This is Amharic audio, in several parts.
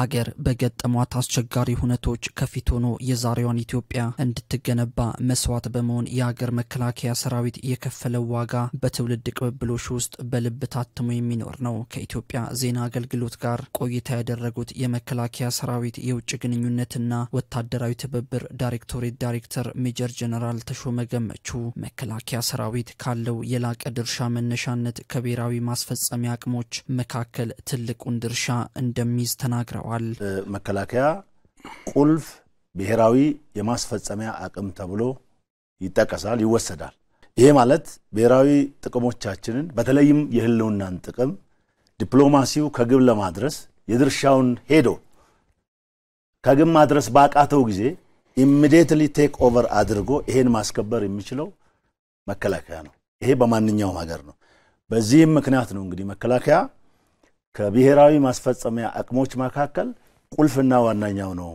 ሀገር በገጠሟት አስቸጋሪ ሁነቶች ከፊት ሆኖ የዛሬዋን ኢትዮጵያ እንድትገነባ መስዋዕት በመሆን የሀገር መከላከያ ሰራዊት የከፈለው ዋጋ በትውልድ ቅብብሎች ውስጥ በልብ ታትሞ የሚኖር ነው። ከኢትዮጵያ ዜና አገልግሎት ጋር ቆይታ ያደረጉት የመከላከያ ሰራዊት የውጭ ግንኙነትና ወታደራዊ ትብብር ዳይሬክቶሬት ዳይሬክተር ሜጀር ጀነራል ተሾመ ገመቹ መከላከያ ሰራዊት ካለው የላቀ ድርሻ መነሻነት ከብሔራዊ ማስፈጸሚያ አቅሞች መካከል ትልቁን ድርሻ እንደሚይዝ ተናግረዋል። ተናግረዋል። መከላከያ ቁልፍ ብሔራዊ የማስፈጸሚያ አቅም ተብሎ ይጠቀሳል፣ ይወሰዳል። ይሄ ማለት ብሔራዊ ጥቅሞቻችንን በተለይም የህልውናን ጥቅም ዲፕሎማሲው ከግብ ለማድረስ የድርሻውን ሄዶ ከግብ ማድረስ ባቃተው ጊዜ ኢሚዲየትሊ ቴክ ኦቨር አድርጎ ይሄን ማስከበር የሚችለው መከላከያ ነው። ይሄ በማንኛውም ሀገር ነው። በዚህም ምክንያት ነው እንግዲህ መከላከያ ከብሔራዊ ማስፈጸሚያ አቅሞች መካከል ቁልፍና ዋነኛው ነው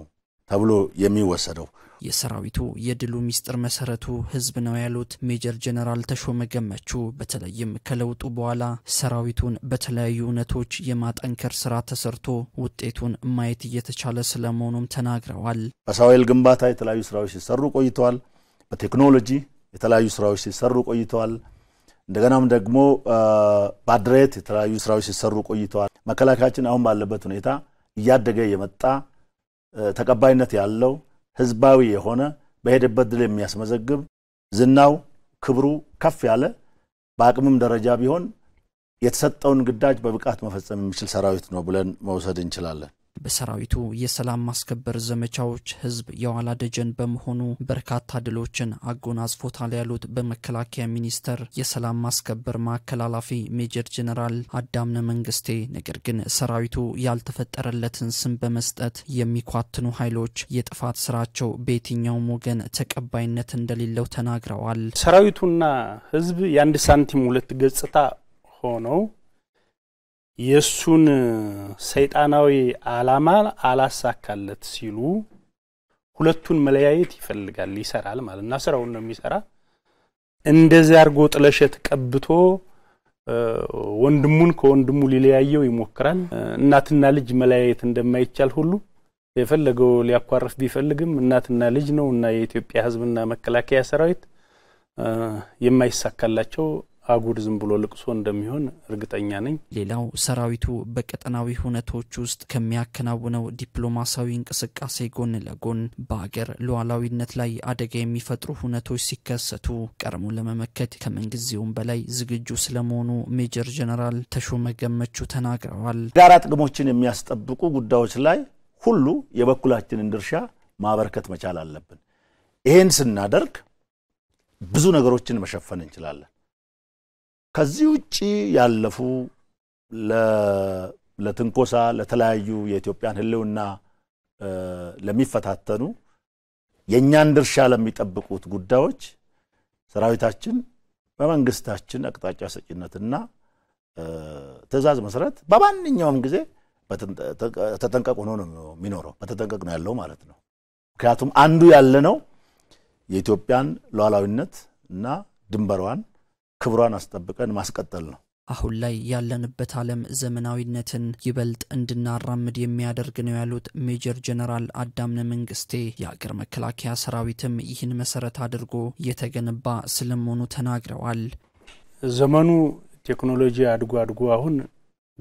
ተብሎ የሚወሰደው የሰራዊቱ የድሉ ሚስጥር መሰረቱ ህዝብ ነው ያሉት ሜጀር ጀነራል ተሾመ ገመቹ በተለይም ከለውጡ በኋላ ሰራዊቱን በተለያዩ እውነቶች የማጠንከር ስራ ተሰርቶ ውጤቱን ማየት እየተቻለ ስለመሆኑም ተናግረዋል። በሳዌል ግንባታ የተለያዩ ስራዎች ሲሰሩ ቆይተዋል። በቴክኖሎጂ የተለያዩ ስራዎች ሲሰሩ ቆይተዋል። እንደገናም ደግሞ በአድሬት የተለያዩ ስራዎች ሲሰሩ ቆይተዋል። መከላከያችን አሁን ባለበት ሁኔታ እያደገ የመጣ ተቀባይነት ያለው ህዝባዊ የሆነ በሄደበት ድል የሚያስመዘግብ ዝናው፣ ክብሩ ከፍ ያለ በአቅምም ደረጃ ቢሆን የተሰጠውን ግዳጅ በብቃት መፈጸም የሚችል ሰራዊት ነው ብለን መውሰድ እንችላለን። በሰራዊቱ የሰላም ማስከበር ዘመቻዎች ህዝብ የኋላ ደጀን በመሆኑ በርካታ ድሎችን አጎናጽፎታል ያሉት በመከላከያ ሚኒስቴር የሰላም ማስከበር ማዕከል ኃላፊ ሜጀር ጀነራል አዳምነ መንግስቴ፣ ነገር ግን ሰራዊቱ ያልተፈጠረለትን ስም በመስጠት የሚኳትኑ ኃይሎች የጥፋት ስራቸው በየትኛውም ወገን ተቀባይነት እንደሌለው ተናግረዋል። ሰራዊቱና ህዝብ የአንድ ሳንቲም ሁለት ገጽታ ሆነው የእሱን ሰይጣናዊ አላማ አላሳካለት ሲሉ ሁለቱን መለያየት ይፈልጋል፣ ይሰራል ማለት እና ስራውን ነው የሚሰራ። እንደዚህ አድርጎ ጥለሸት ቀብቶ ወንድሙን ከወንድሙ ሊለያየው ይሞክራል። እናትና ልጅ መለያየት እንደማይቻል ሁሉ የፈለገው ሊያኳርፍ ቢፈልግም እናትና ልጅ ነው እና የኢትዮጵያ ህዝብና መከላከያ ሰራዊት የማይሳካላቸው አጉድ ዝም ብሎ ልቅሶ እንደሚሆን እርግጠኛ ነኝ። ሌላው ሰራዊቱ በቀጠናዊ ሁነቶች ውስጥ ከሚያከናውነው ዲፕሎማሲያዊ እንቅስቃሴ ጎን ለጎን በአገር ሉዓላዊነት ላይ አደጋ የሚፈጥሩ ሁነቶች ሲከሰቱ ቀድሞ ለመመከት ከምንጊዜውም በላይ ዝግጁ ስለመሆኑ ሜጀር ጀነራል ተሾመ ገመቹ ተናግረዋል። ጋራ ጥቅሞችን የሚያስጠብቁ ጉዳዮች ላይ ሁሉ የበኩላችንን ድርሻ ማበረከት መቻል አለብን። ይህን ስናደርግ ብዙ ነገሮችን መሸፈን እንችላለን። ከዚህ ውጭ ያለፉ ለትንኮሳ ለተለያዩ የኢትዮጵያን ህልውና ለሚፈታተኑ የእኛን ድርሻ ለሚጠብቁት ጉዳዮች ሰራዊታችን በመንግስታችን አቅጣጫ ሰጭነትና ትዕዛዝ መሰረት በማንኛውም ጊዜ ተጠንቀቅ ሆኖ ነው የሚኖረው። በተጠንቀቅ ነው ያለው ማለት ነው። ምክንያቱም አንዱ ያለ ነው የኢትዮጵያን ሉዓላዊነት እና ድንበሯን ክብሯን አስጠብቀን ማስቀጠል ነው። አሁን ላይ ያለንበት ዓለም ዘመናዊነትን ይበልጥ እንድናራምድ የሚያደርግ ነው ያሉት ሜጀር ጀነራል አዳምነ መንግስቴ የአገር መከላከያ ሰራዊትም ይህን መሰረት አድርጎ የተገነባ ስለመሆኑ ተናግረዋል። ዘመኑ ቴክኖሎጂ አድጎ አድጎ አሁን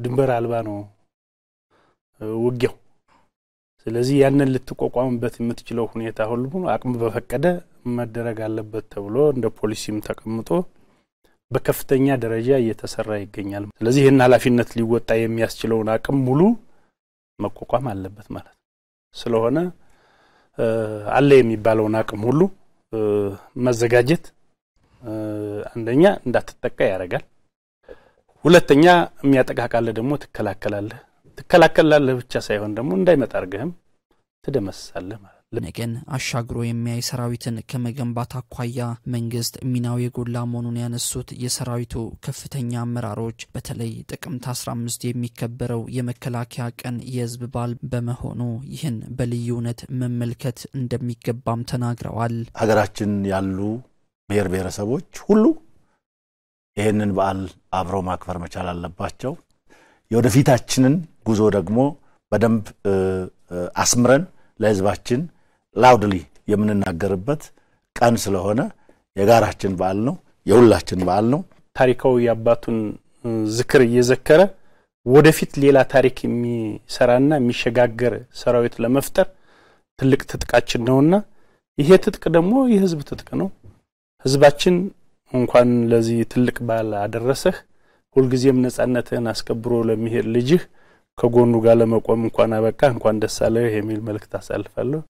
ድንበር አልባ ነው ውጊያው። ስለዚህ ያንን ልትቋቋምበት የምትችለው ሁኔታ ሁሉ አቅም በፈቀደ መደረግ አለበት ተብሎ እንደ ፖሊሲም ተቀምጦ በከፍተኛ ደረጃ እየተሰራ ይገኛል። ስለዚህ ይህን ኃላፊነት ሊወጣ የሚያስችለውን አቅም ሙሉ መቋቋም አለበት ማለት ነው። ስለሆነ አለ የሚባለውን አቅም ሁሉ መዘጋጀት አንደኛ እንዳትጠቃ ያደርጋል። ሁለተኛ የሚያጠቃ ካለ ደግሞ ትከላከላለህ። ትከላከላለህ ብቻ ሳይሆን ደግሞ እንዳይመጣ አድርገህም ትደመስሳለህ ማለት ነገን አሻግሮ የሚያይ ሰራዊትን ከመገንባት አኳያ መንግስት ሚናው የጎላ መሆኑን ያነሱት የሰራዊቱ ከፍተኛ አመራሮች በተለይ ጥቅምት 15 የሚከበረው የመከላከያ ቀን የህዝብ በዓል በመሆኑ ይህን በልዩ እውነት መመልከት እንደሚገባም ተናግረዋል። ሀገራችን ያሉ ብሔር ብሔረሰቦች ሁሉ ይህንን በዓል አብረው ማክበር መቻል አለባቸው። የወደፊታችንን ጉዞ ደግሞ በደንብ አስምረን ለህዝባችን ላውድሊ የምንናገርበት ቀን ስለሆነ የጋራችን በዓል ነው፣ የሁላችን በዓል ነው። ታሪካዊ የአባቱን ዝክር እየዘከረ ወደፊት ሌላ ታሪክ የሚሰራና የሚሸጋገር ሰራዊት ለመፍጠር ትልቅ ትጥቃችን ነውና ይሄ ትጥቅ ደግሞ የህዝብ ትጥቅ ነው። ህዝባችን እንኳን ለዚህ ትልቅ በዓል አደረሰህ። ሁልጊዜም ነጻነትህን አስከብሮ ለሚሄድ ልጅህ ከጎኑ ጋር ለመቆም እንኳን አበቃ እንኳን ደስ አለህ የሚል መልእክት አሳልፋለሁ።